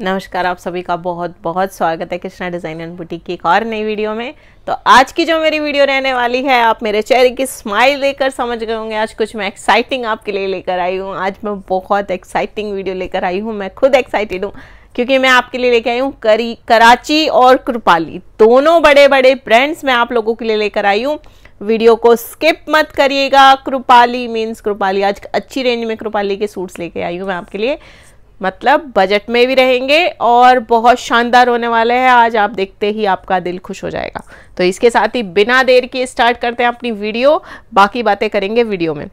नमस्कार आप सभी का बहुत बहुत स्वागत है कृष्णा डिज़ाइन एंड बुटीक की एक और नई वीडियो में तो आज की जो मेरी वीडियो रहने वाली है आप मेरे चेहरे की स्माइल देखकर समझ गए होंगे आज कुछ मैं एक्साइटिंग आपके लिए लेकर आई हूँ आज मैं बहुत एक्साइटिंग वीडियो लेकर आई हूँ मैं खुद एक्साइटेड हूँ क्योंकि मैं आपके लिए लेकर आई हूँ करी कराची और कृपाली दोनों बड़े बड़े ब्रांड्स मैं आप लोगों के लिए लेकर आई हूँ वीडियो को स्किप मत करिएगा कृपाली मीन्स कृपाली आज अच्छी रेंज में कृपाली के सूट्स लेके आई हूँ मैं आपके लिए मतलब बजट में भी रहेंगे और बहुत शानदार होने वाले हैं आज आप देखते ही आपका दिल खुश हो जाएगा तो इसके साथ ही बिना देर के स्टार्ट करते हैं अपनी वीडियो बाकी बातें करेंगे वीडियो में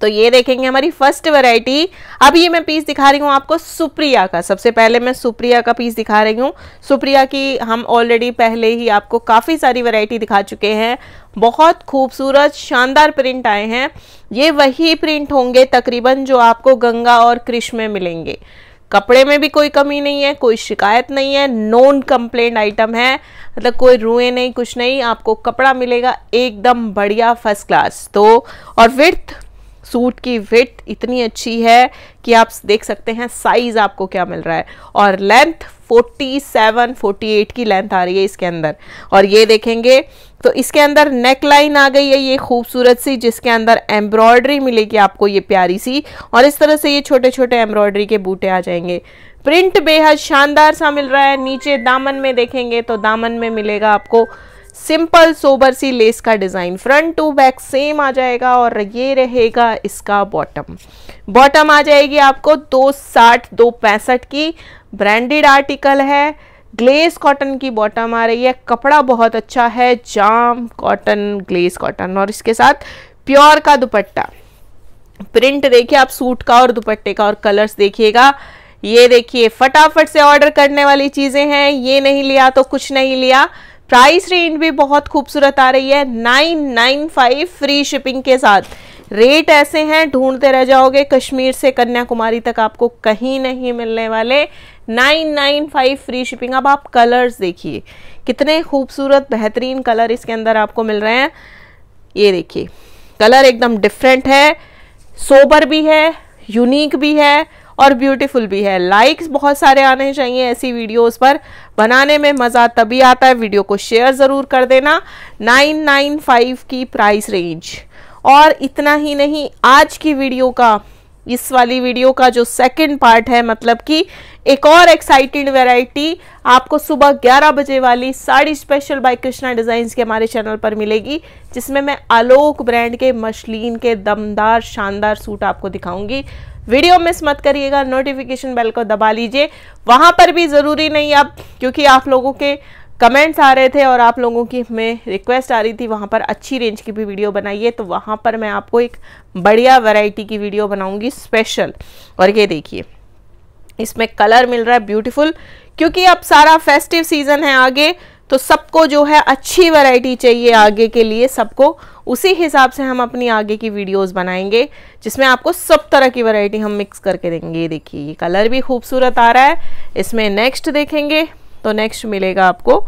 तो ये देखेंगे हमारी फर्स्ट वैरायटी अब ये मैं पीस दिखा रही हूँ आपको सुप्रिया का सबसे पहले मैं सुप्रिया का पीस दिखा रही हूँ सुप्रिया की हम ऑलरेडी पहले ही आपको काफ़ी सारी वैरायटी दिखा चुके हैं बहुत खूबसूरत शानदार प्रिंट आए हैं ये वही प्रिंट होंगे तकरीबन जो आपको गंगा और कृष्ण में मिलेंगे कपड़े में भी कोई कमी नहीं है कोई शिकायत नहीं है नॉन कंप्लेंट आइटम है मतलब कोई रुए नहीं कुछ नहीं आपको कपड़ा मिलेगा एकदम बढ़िया फर्स्ट क्लास तो और विर्थ सूट की विथ इतनी अच्छी है कि आप देख सकते हैं साइज़ आपको क्या मिल रहा है और लेंथ 47, 48 की लेंथ आ रही है इसके अंदर और ये देखेंगे तो इसके अंदर नेक लाइन आ गई है ये खूबसूरत सी जिसके अंदर एम्ब्रॉयडरी मिलेगी आपको ये प्यारी सी और इस तरह से ये छोटे छोटे एम्ब्रॉयडरी के बूटे आ जाएंगे प्रिंट बेहद शानदार सा मिल रहा है नीचे दामन में देखेंगे तो दामन में मिलेगा आपको सिंपल सोबर सी लेस का design front to back same आ जाएगा और ये रहेगा इसका बॉटम बॉटम आ जाएगी आपको दो साठ दो पैंसठ की ब्रांडेड आर्टिकल है ग्लेस कॉटन की बॉटम आ रही है कपड़ा बहुत अच्छा है जाम कॉटन ग्लेस कॉटन और इसके साथ प्योर का दुपट्टा प्रिंट देखिए आप सूट का और दुपट्टे का और कलर्स देखिएगा ये देखिए फटाफट से ऑर्डर करने वाली चीज़ें हैं ये नहीं लिया तो कुछ नहीं लिया प्राइस रेंज भी बहुत खूबसूरत आ रही है nine nine five free shipping के साथ रेट ऐसे हैं ढूंढते रह जाओगे कश्मीर से कन्याकुमारी तक आपको कहीं नहीं मिलने वाले nine nine five free shipping अब आप कलर्स देखिए कितने खूबसूरत बेहतरीन कलर इसके अंदर आपको मिल रहे हैं ये देखिए कलर एकदम डिफरेंट है सोबर भी है यूनिक भी है और ब्यूटीफुल भी है लाइक्स बहुत सारे आने चाहिए ऐसी वीडियोस पर बनाने में मज़ा तभी आता है वीडियो को शेयर ज़रूर कर देना 995 की प्राइस रेंज और इतना ही नहीं आज की वीडियो का इस वाली वीडियो का जो सेकंड पार्ट है मतलब कि एक और एक्साइटेड वैरायटी आपको सुबह 11 बजे वाली sari special by Krishna designs के हमारे चैनल पर मिलेगी जिसमें मैं आलोक ब्रांड के मशलिन के दमदार शानदार सूट आपको दिखाऊंगी वीडियो मिस मत करिएगा नोटिफिकेशन बेल को दबा लीजिए वहाँ पर भी ज़रूरी नहीं अब क्योंकि आप लोगों के कमेंट्स आ रहे थे और आप लोगों की हमें रिक्वेस्ट आ रही थी वहाँ पर अच्छी रेंज की भी वीडियो बनाइए तो वहाँ पर मैं आपको एक बढ़िया वैरायटी की वीडियो बनाऊँगी स्पेशल और ये देखिए इसमें कलर मिल रहा है ब्यूटीफुल क्योंकि अब सारा फेस्टिव सीज़न है आगे तो सबको जो है अच्छी वैरायटी चाहिए आगे के लिए सबको उसी हिसाब से हम अपनी आगे की वीडियोस बनाएंगे जिसमें आपको सब तरह की वैरायटी हम मिक्स करके देंगे ये देखिए ये कलर भी खूबसूरत आ रहा है इसमें नेक्स्ट देखेंगे तो नेक्स्ट मिलेगा आपको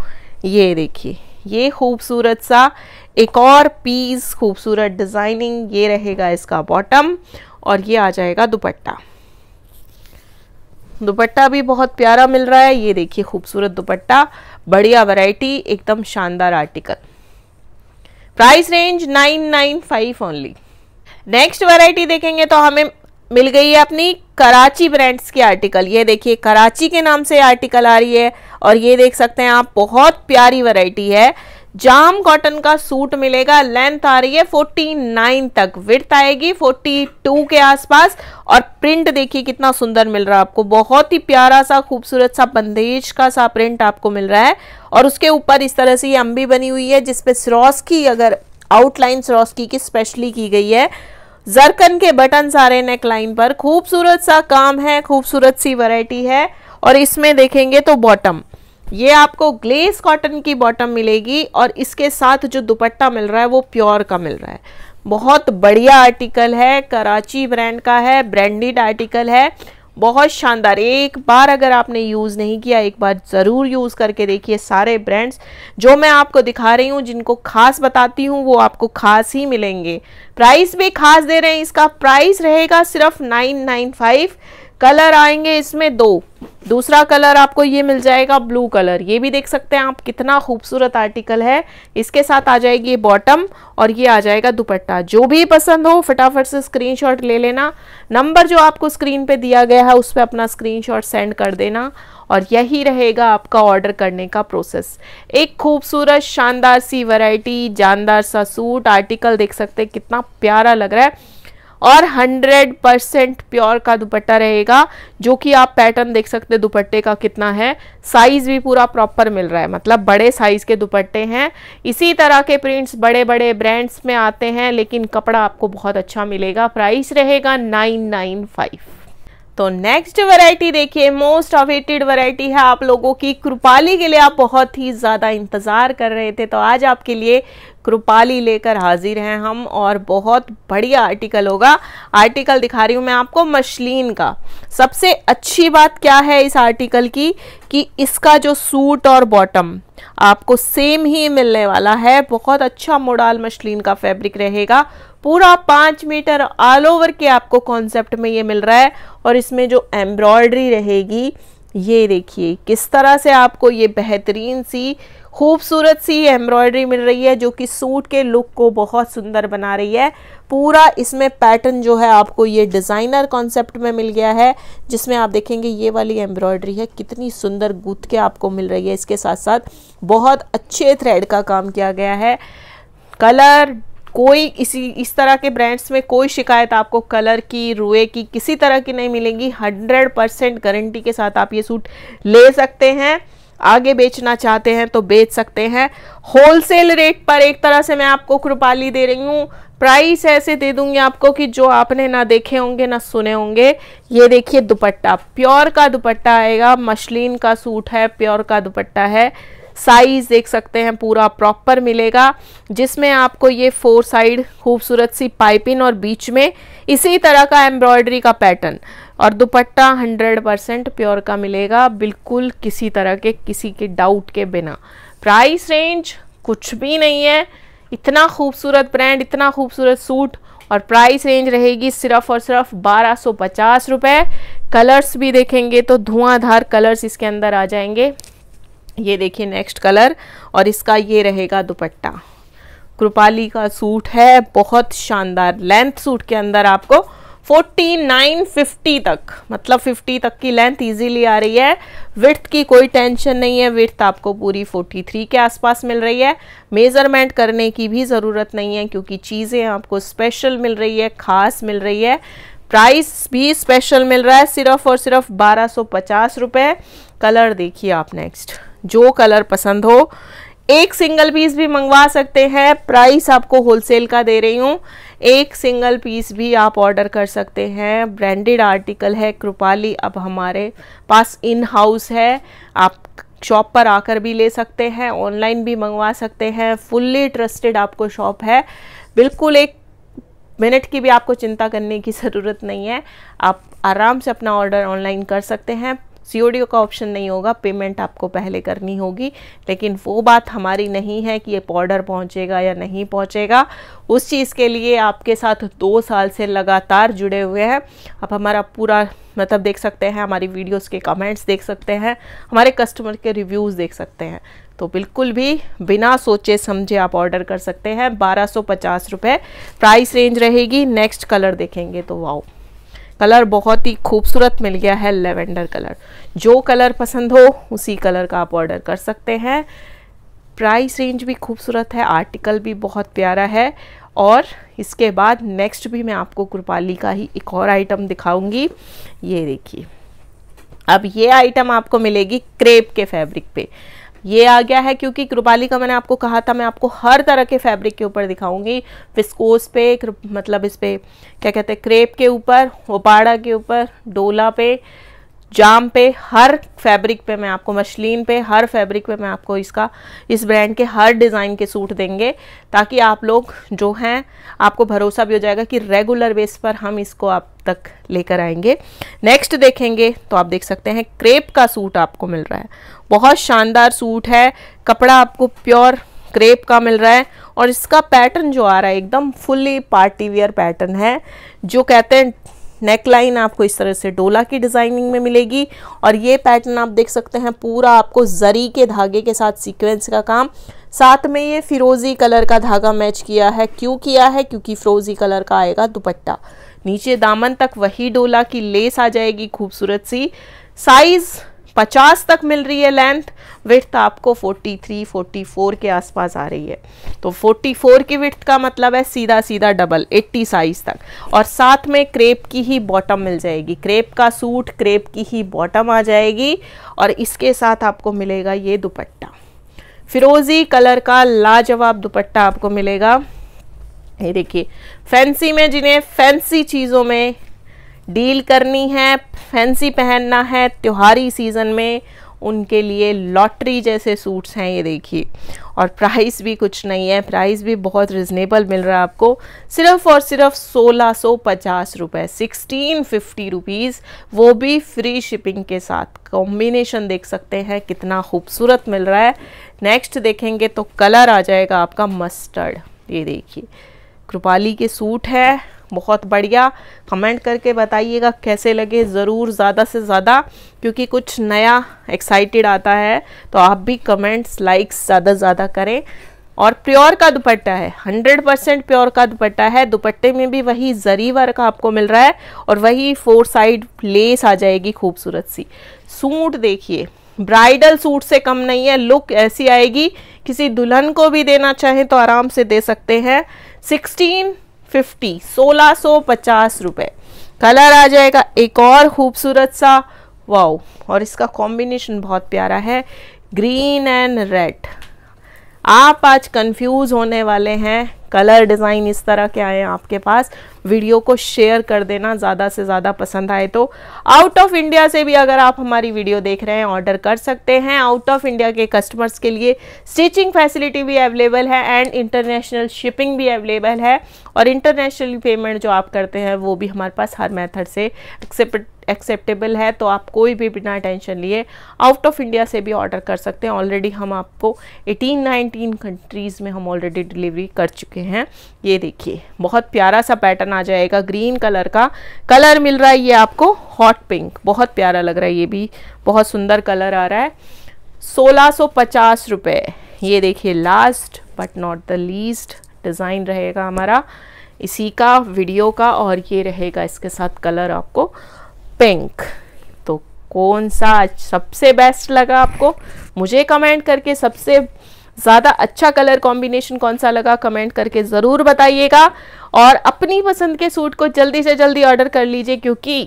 ये देखिए ये खूबसूरत सा एक और पीस खूबसूरत डिज़ाइनिंग ये रहेगा इसका बॉटम और ये आ जाएगा दुपट्टा दुपट्टा भी बहुत प्यारा मिल रहा है ये देखिए खूबसूरत दुपट्टा बढ़िया वैरायटी एकदम शानदार article price range 995 only next variety देखेंगे तो हमें मिल गई है अपनी कराची ब्रांड्स की आर्टिकल ये देखिए कराची के नाम से आर्टिकल आ रही है और ये देख सकते हैं आप बहुत प्यारी वैरायटी है जाम कॉटन का सूट मिलेगा लेंथ आ रही है 49 तक विड्थ आएगी 42 के आसपास और प्रिंट देखिए कितना सुंदर मिल रहा है आपको बहुत ही प्यारा सा खूबसूरत सा बंदेज का सा प्रिंट आपको मिल रहा है और उसके ऊपर इस तरह से ये अम्बी बनी हुई है जिसपे स्रॉस की अगर आउटलाइन स्रॉस की, स्पेशली की गई है जरकन के बटन सारे नेक लाइन पर खूबसूरत सा काम है खूबसूरत सी वराइटी है और इसमें देखेंगे तो बॉटम ये आपको ग्लेस कॉटन की बॉटम मिलेगी और इसके साथ जो दुपट्टा मिल रहा है वो प्योर का मिल रहा है बहुत बढ़िया आर्टिकल है कराची ब्रांड का है ब्रांडेड आर्टिकल है बहुत शानदार एक बार अगर आपने यूज़ नहीं किया एक बार ज़रूर यूज़ करके देखिए सारे ब्रांड्स जो मैं आपको दिखा रही हूँ जिनको खास बताती हूँ वो आपको खास ही मिलेंगे प्राइस भी खास दे रहे हैं इसका प्राइस रहेगा सिर्फ नाइन नाइन फाइव कलर आएंगे इसमें दो दूसरा कलर आपको ये मिल जाएगा ब्लू कलर ये भी देख सकते हैं आप कितना खूबसूरत आर्टिकल है इसके साथ आ जाएगी बॉटम और ये आ जाएगा दुपट्टा जो भी पसंद हो फटाफट से स्क्रीनशॉट ले लेना नंबर जो आपको स्क्रीन पे दिया गया है उस पर अपना स्क्रीनशॉट सेंड कर देना और यही रहेगा आपका ऑर्डर करने का प्रोसेस एक खूबसूरत शानदार सी वराइटी जानदार सा सूट आर्टिकल देख सकते कितना प्यारा लग रहा है और 100 परसेंट प्योर का दुपट्टा रहेगा जो कि आप पैटर्न देख सकते हैं दुपट्टे का कितना है साइज भी पूरा प्रॉपर मिल रहा है मतलब बड़े साइज के दुपट्टे हैं इसी तरह के प्रिंट्स बड़े बड़े ब्रांड्स में आते हैं लेकिन कपड़ा आपको बहुत अच्छा मिलेगा प्राइस रहेगा नाइन नाइन फाइव तो नेक्स्ट वैरायटी देखिए मोस्ट अवेटेड वैरायटी है आप लोगों की कृपाली के लिए आप बहुत ही ज़्यादा इंतज़ार कर रहे थे तो आज आपके लिए कृपाली लेकर हाजिर हैं हम और बहुत बढ़िया आर्टिकल होगा आर्टिकल दिखा रही हूँ मैं आपको मशलिन का सबसे अच्छी बात क्या है इस आर्टिकल की कि इसका जो सूट और बॉटम आपको सेम ही मिलने वाला है बहुत अच्छा मोडाल मशलिन का फैब्रिक रहेगा पूरा पाँच मीटर ऑल ओवर के आपको कॉन्सेप्ट में ये मिल रहा है और इसमें जो एम्ब्रॉयडरी रहेगी ये देखिए किस तरह से आपको ये बेहतरीन सी खूबसूरत सी एम्ब्रॉयडरी मिल रही है जो कि सूट के लुक को बहुत सुंदर बना रही है पूरा इसमें पैटर्न जो है आपको ये डिज़ाइनर कॉन्सेप्ट में मिल गया है जिसमें आप देखेंगे ये वाली एम्ब्रॉयडरी है कितनी सुंदर गूथ के आपको मिल रही है इसके साथ साथ बहुत अच्छे थ्रेड का काम किया गया है कलर कोई इसी इस तरह के ब्रांड्स में कोई शिकायत आपको कलर की रुए की किसी तरह की नहीं मिलेगी 100 परसेंट गारंटी के साथ आप ये सूट ले सकते हैं आगे बेचना चाहते हैं तो बेच सकते हैं होलसेल रेट पर एक तरह से मैं आपको कृपाली दे रही हूँ प्राइस ऐसे दे दूंगी आपको कि जो आपने ना देखे होंगे ना सुने होंगे ये देखिए दुपट्टा प्योर का दुपट्टा आएगा मशलिन का सूट है प्योर का दुपट्टा है साइज देख सकते हैं पूरा प्रॉपर मिलेगा जिसमें आपको ये फोर साइड खूबसूरत सी पाइपिंग और बीच में इसी तरह का एम्ब्रॉयडरी का पैटर्न और दुपट्टा 100 परसेंट प्योर का मिलेगा बिल्कुल किसी तरह के किसी के डाउट के बिना प्राइस रेंज कुछ भी नहीं है इतना खूबसूरत ब्रांड इतना खूबसूरत सूट और प्राइस रेंज रहेगी सिर्फ और सिर्फ बारह सौ पचास रुपये कलर्स भी देखेंगे तो धुआंधार कलर्स इसके अंदर आ जाएंगे ये देखिए नेक्स्ट कलर और इसका ये रहेगा दुपट्टा कृपाली का सूट है बहुत शानदार लेंथ सूट के अंदर आपको 4950 तक मतलब 50 तक की लेंथ इजीली आ रही है विथ की कोई टेंशन नहीं है विथ आपको पूरी 43 के आसपास मिल रही है मेज़रमेंट करने की भी ज़रूरत नहीं है क्योंकि चीज़ें आपको स्पेशल मिल रही है ख़ास मिल रही है प्राइस भी स्पेशल मिल रहा है सिर्फ और सिर्फ बारह सौ कलर देखिए आप नेक्स्ट जो कलर पसंद हो एक सिंगल पीस भी मंगवा सकते हैं प्राइस आपको होलसेल का दे रही हूँ एक सिंगल पीस भी आप ऑर्डर कर सकते हैं ब्रांडेड आर्टिकल है कृपाली अब हमारे पास इन हाउस है आप शॉप पर आकर भी ले सकते हैं ऑनलाइन भी मंगवा सकते हैं फुल्ली ट्रस्टेड आपको शॉप है बिल्कुल एक मिनट की भी आपको चिंता करने की ज़रूरत नहीं है आप आराम से अपना ऑर्डर ऑनलाइन कर सकते हैं सीओडी का ऑप्शन नहीं होगा पेमेंट आपको पहले करनी होगी लेकिन वो बात हमारी नहीं है कि ये ऑर्डर पहुंचेगा या नहीं पहुंचेगा उस चीज़ के लिए आपके साथ दो साल से लगातार जुड़े हुए हैं आप हमारा पूरा मतलब देख सकते हैं हमारी वीडियोस के कमेंट्स देख सकते हैं हमारे कस्टमर के रिव्यूज़ देख सकते हैं तो बिल्कुल भी बिना सोचे समझे आप ऑर्डर कर सकते हैं बारह सौ पचास रुपये प्राइस रेंज रहेगी नेक्स्ट कलर देखेंगे तो वाओ कलर बहुत ही खूबसूरत मिल गया है लेवेंडर कलर जो कलर पसंद हो उसी कलर का आप ऑर्डर कर सकते हैं प्राइस रेंज भी खूबसूरत है आर्टिकल भी बहुत प्यारा है और इसके बाद नेक्स्ट भी मैं आपको कृपाली का ही एक और आइटम दिखाऊंगी ये देखिए अब ये आइटम आपको मिलेगी क्रेप के फैब्रिक पे ये आ गया है क्योंकि कृपाली का मैंने आपको कहा था मैं आपको हर तरह के फैब्रिक के ऊपर दिखाऊंगी फिस्कोस पे मतलब इस पे क्या कहते हैं क्रेप के ऊपर ओपाड़ा के ऊपर डोला पे जाम पे हर फैब्रिक पे मैं आपको मशलिन पे हर फैब्रिक पे मैं आपको इसका इस ब्रांड के हर डिज़ाइन के सूट देंगे ताकि आप लोग जो हैं आपको भरोसा भी हो जाएगा कि रेगुलर बेस पर हम इसको आप तक लेकर आएंगे नेक्स्ट देखेंगे तो आप देख सकते हैं क्रेप का सूट आपको मिल रहा है बहुत शानदार सूट है कपड़ा आपको प्योर क्रेप का मिल रहा है और इसका पैटर्न जो आ रहा है एकदम फुल्ली पार्टीवियर पैटर्न है जो कहते हैं नेक लाइन आपको इस तरह से डोला की डिज़ाइनिंग में मिलेगी और ये पैटर्न आप देख सकते हैं पूरा आपको जरी के धागे के साथ सीक्वेंस का काम साथ में ये फिरोज़ी कलर का धागा मैच किया है क्यों किया है क्योंकि फिरोज़ी कलर का आएगा दुपट्टा नीचे दामन तक वही डोला की लेस आ जाएगी खूबसूरत सी साइज़ पचास तक मिल रही है लेंथ विथ आपको फोर्टी फोर के आसपास आ रही है तो फोर की विथ का मतलब है सीधा सीधा डबल एट्टी साइज तक और साथ में क्रेप की ही बॉटम मिल जाएगी क्रेप का सूट क्रेप की ही बॉटम आ जाएगी और इसके साथ आपको मिलेगा ये दुपट्टा फिरोजी कलर का लाजवाब दुपट्टा आपको मिलेगा ये देखिए फैंसी में जिन्हें फैंसी चीज़ों में डील करनी है फैंसी पहनना है त्योहारी सीज़न में उनके लिए लॉटरी जैसे सूट्स हैं ये देखिए और प्राइस भी कुछ नहीं है प्राइस भी बहुत रिजनेबल मिल रहा है आपको सिर्फ और सिर्फ सोलह सौ पचास रुपये सिक्सटीन फिफ्टी रुपीज़ वो भी फ्री शिपिंग के साथ कॉम्बिनेशन देख सकते हैं कितना खूबसूरत मिल रहा है नेक्स्ट देखेंगे तो कलर आ जाएगा आपका मस्टर्ड ये देखिए कृपाली के सूट है बहुत बढ़िया कमेंट करके बताइएगा कैसे लगे ज़रूर ज़्यादा से ज़्यादा क्योंकि कुछ नया एक्साइटेड आता है तो आप भी कमेंट्स लाइक्स ज़्यादा ज़्यादा करें और प्योर का दुपट्टा है 100 परसेंट प्योर का दुपट्टा है दुपट्टे में भी वही जरी वर्क आपको मिल रहा है और वही फोर साइड लेस आ जाएगी खूबसूरत सी सूट देखिए ब्राइडल सूट से कम नहीं है लुक ऐसी आएगी किसी दुल्हन को भी देना चाहें तो आराम से दे सकते हैं 16 फिफ्टी सोलह सौ पचास रुपये कलर आ जाएगा एक और खूबसूरत सा वाओ और इसका कॉम्बिनेशन बहुत प्यारा है ग्रीन एंड रेड आप आज कंफ्यूज होने वाले हैं कलर डिज़ाइन इस तरह के आए आपके पास वीडियो को शेयर कर देना ज़्यादा से ज़्यादा पसंद आए तो आउट ऑफ इंडिया से भी अगर आप हमारी वीडियो देख रहे हैं ऑर्डर कर सकते हैं आउट ऑफ इंडिया के कस्टमर्स के लिए स्टिचिंग फैसिलिटी भी अवेलेबल है एंड इंटरनेशनल शिपिंग भी अवेलेबल है और इंटरनेशनल पेमेंट जो आप करते हैं वो भी हमारे पास हर मैथड से एक्सेप्ट एक्सेप्टेबल है तो आप कोई भी बिना टेंशन लिए आउट ऑफ इंडिया से भी ऑर्डर कर सकते हैं ऑलरेडी हम आपको 18 19 कंट्रीज़ में हम ऑलरेडी डिलीवरी कर चुके हैं ये देखिए बहुत प्यारा सा पैटर्न आ जाएगा ग्रीन कलर का कलर मिल रहा है ये आपको हॉट पिंक बहुत प्यारा लग रहा है ये भी बहुत सुंदर कलर आ रहा है सोलह सौ पचास रुपये ये देखिए last but not the least design रहेगा हमारा इसी का वीडियो का और ये रहेगा इसके साथ कलर आपको पिंक तो कौन सा सबसे बेस्ट लगा आपको मुझे कमेंट करके सबसे ज़्यादा अच्छा कलर कॉम्बिनेशन कौन सा लगा कमेंट करके ज़रूर बताइएगा और अपनी पसंद के सूट को जल्दी से जल्दी ऑर्डर कर लीजिए क्योंकि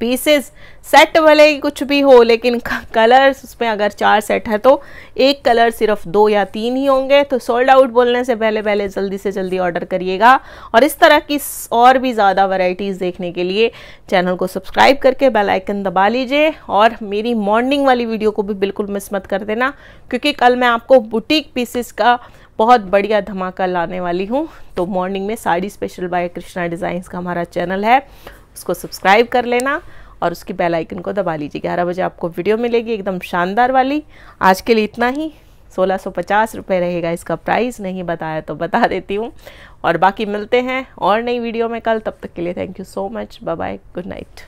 पीसेस सेट भले कुछ भी हो लेकिन कलर्स उसमें अगर चार सेट है तो एक कलर सिर्फ दो या तीन ही होंगे तो सोल्ड आउट बोलने से पहले पहले जल्दी से जल्दी ऑर्डर करिएगा और इस तरह की और भी ज़्यादा वैरायटीज़ देखने के लिए चैनल को सब्सक्राइब करके बेल आइकन दबा लीजिए और मेरी मॉर्निंग वाली वीडियो को भी बिल्कुल मिस मत कर देना क्योंकि कल मैं आपको बुटीक पीसेस का बहुत बढ़िया धमाका लाने वाली हूँ तो मॉर्निंग में sari special by Krishna designs का हमारा चैनल है उसको सब्सक्राइब कर लेना और उसकी बेल आइकन को दबा लीजिए ग्यारह बजे आपको वीडियो मिलेगी एकदम शानदार वाली आज के लिए इतना ही सोलह सौ पचास रुपये रहेगा इसका प्राइस नहीं बताया तो बता देती हूँ और बाकी मिलते हैं और नई वीडियो में कल तब तक के लिए thank you so much bye bye good night